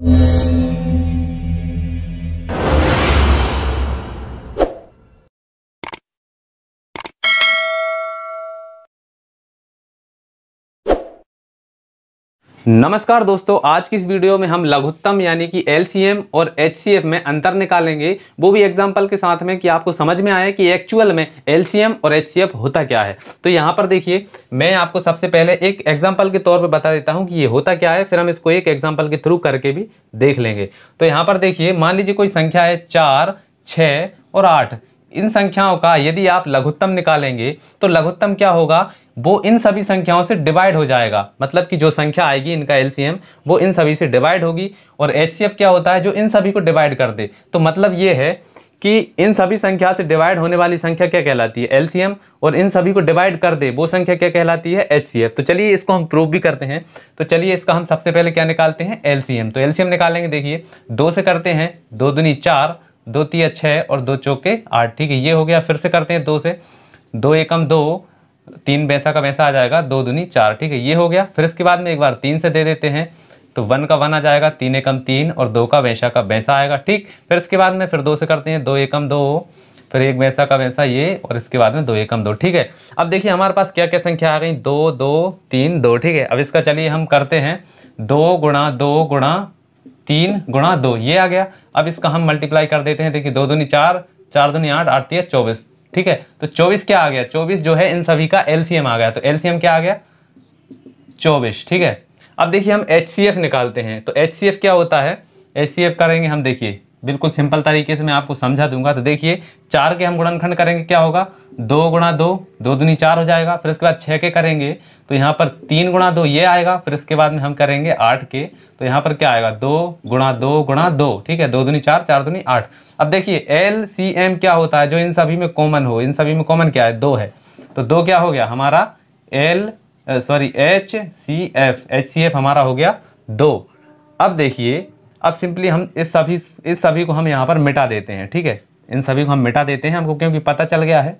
Música नमस्कार दोस्तों आज की इस वीडियो में हम लघुत्तम यानी कि एल और एच में अंतर निकालेंगे वो भी एग्जाम्पल के साथ में कि आपको समझ में आए कि एक्चुअल में एल और एच होता क्या है तो यहाँ पर देखिए मैं आपको सबसे पहले एक एग्जाम्पल के तौर पर बता देता हूँ कि ये होता क्या है फिर हम इसको एक एग्जाम्पल के थ्रू करके भी देख लेंगे तो यहाँ पर देखिए मान लीजिए कोई संख्या है चार छः और आठ इन संख्याओं का यदि आप लघुत्तम निकालेंगे तो लघुत्तम क्या होगा वो इन सभी संख्याओं से डिवाइड हो जाएगा मतलब कि जो संख्या आएगी इनका एलसीएम वो इन सभी से डिवाइड होगी और एच क्या होता है जो इन सभी को डिवाइड कर दे तो मतलब ये है कि इन सभी संख्या से डिवाइड होने वाली संख्या क्या कहलाती है एलसीएम और इन सभी को डिवाइड कर दे वो संख्या क्या कहलाती है एच तो चलिए इसको हम प्रूव भी करते हैं तो चलिए इसका हम सबसे पहले क्या निकालते हैं एलसीएम तो एलसीएम निकालेंगे देखिए दो से करते हैं दो दुनी चार दो तीय छः और दो चौके आठ ठीक है ये हो गया फिर से करते हैं दो से दो एकम दो तीन वैसा का वैसा आ जाएगा दो दूनी चार ठीक है ये हो गया फिर इसके बाद में एक बार तीन से दे देते हैं तो वन का वन आ जाएगा तीन एकम तीन और दो का वैसा का वैसा आएगा ठीक फिर इसके बाद में फिर दो से करते हैं दो एकम दो फिर एक वैसा का वैसा ये और इसके बाद में दो एकम दो ठीक है अब देखिए हमारे पास क्या क्या संख्या आ गई दो दो तीन दो ठीक है अब इसका चलिए हम करते हैं दो गुणा दो गुणा तीन गुणा दो ये आ गया अब इसका हम मल्टीप्लाई कर देते हैं देखिए दो दूनी चार चार दूनी आठ आठ है चौबीस ठीक है तो चौबीस क्या आ गया चौबीस जो है इन सभी का एलसीएम आ गया तो एलसीएम क्या आ गया चौबीस ठीक है अब देखिए हम एच निकालते हैं तो एच क्या होता है एच करेंगे हम देखिए बिल्कुल सिंपल तरीके से मैं आपको समझा दूंगा तो देखिए चार के हम गुणनखंड करेंगे क्या होगा दो गुणा दो दो दुनी चार हो जाएगा फिर इसके बाद छः के करेंगे तो यहाँ पर तीन गुणा दो ये आएगा फिर इसके बाद में हम करेंगे आठ के तो यहाँ पर क्या आएगा दो गुणा दो गुणा दो ठीक है दो दुनी चार चार दुनी आठ अब देखिए एल सी एम क्या होता है जो इन सभी में कॉमन हो इन सभी में कॉमन क्या है दो है तो दो क्या हो गया हमारा L sorry H C F H C F हमारा हो गया दो अब देखिए अब सिंपली हम इस सभी इस सभी को हम यहाँ पर मिटा देते हैं ठीक है इन सभी को हम मिटा देते हैं हमको क्योंकि पता चल गया है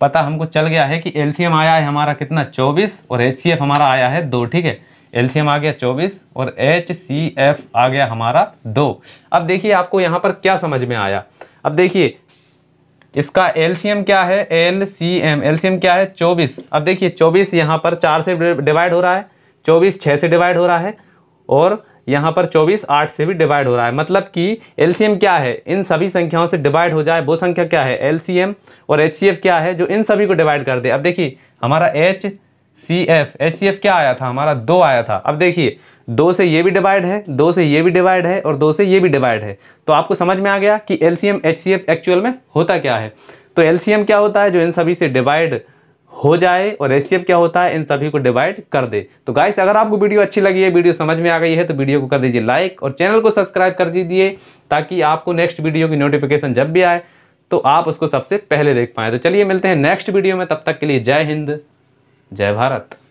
पता हमको चल गया है कि एल आया है हमारा कितना 24 और एच हमारा आया है दो ठीक है एल आ गया 24 और एच आ गया हमारा दो अब देखिए आपको यहाँ पर क्या समझ में आया अब देखिए इसका एल क्या है एल सी एम एम क्या है 24 अब देखिए 24 यहाँ पर चार से डिवाइड हो रहा है 24 छः से डिवाइड हो रहा है और यहाँ पर 24 8 से भी डिवाइड हो रहा है मतलब कि एल क्या है इन सभी संख्याओं से डिवाइड हो जाए वो संख्या क्या है एल और एच क्या है जो इन सभी को डिवाइड कर दे अब देखिए हमारा H C F H C F क्या आया था हमारा दो आया था अब देखिए दो से ये भी डिवाइड है दो से ये भी डिवाइड है और दो से ये भी डिवाइड है तो आपको समझ में आ गया कि L C M H C F actual में होता क्या है तो एल सी एम क्या होता है जो इन सभी से डिवाइड हो जाए और एस क्या होता है इन सभी को डिवाइड कर दे तो गाइस अगर आपको वीडियो अच्छी लगी है वीडियो समझ में आ गई है तो वीडियो को कर दीजिए लाइक और चैनल को सब्सक्राइब कर दीजिए ताकि आपको नेक्स्ट वीडियो की नोटिफिकेशन जब भी आए तो आप उसको सबसे पहले देख पाएँ तो चलिए मिलते हैं नेक्स्ट वीडियो में तब तक के लिए जय हिंद जय भारत